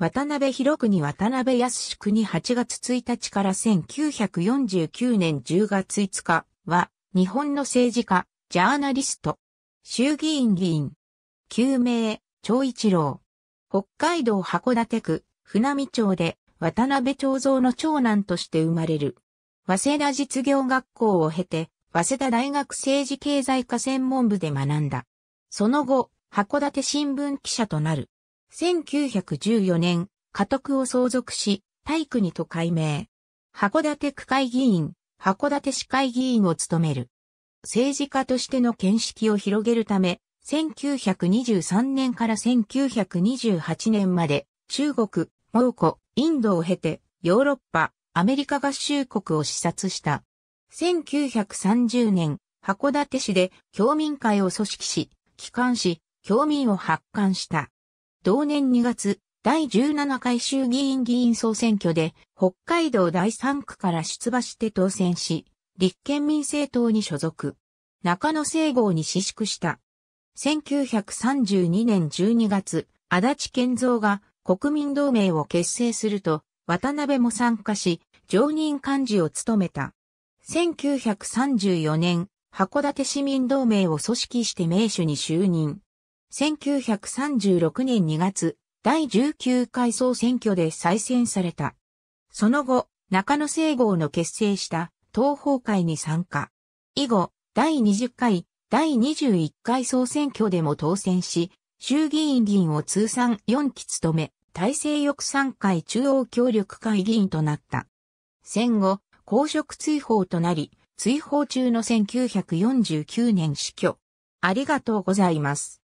渡辺広国渡辺康国8月1日から1949年10月5日は、日本の政治家、ジャーナリスト、衆議院議員、救命、長一郎、北海道函館区、船見町で、渡辺長蔵の長男として生まれる。早稲田実業学校を経て、早稲田大学政治経済科専門部で学んだ。その後、函館新聞記者となる。1914年、家督を相続し、大国と改名。函館区会議員、函館市会議員を務める。政治家としての見識を広げるため、1923年から1928年まで、中国、蒙古、インドを経て、ヨーロッパ、アメリカ合衆国を視察した。1930年、函館市で、教民会を組織し、帰還し、教民を発刊した。同年2月、第17回衆議院議員総選挙で、北海道第3区から出馬して当選し、立憲民政党に所属。中野聖郷に私縮した。1932年12月、足立健三が国民同盟を結成すると、渡辺も参加し、常任幹事を務めた。1934年、函館市民同盟を組織して名手に就任。1936年2月、第19回総選挙で再選された。その後、中野聖郷の結成した東方会に参加。以後、第20回、第21回総選挙でも当選し、衆議院議員を通算4期務め、大政翼賛会中央協力会議員となった。戦後、公職追放となり、追放中の1949年死去。ありがとうございます。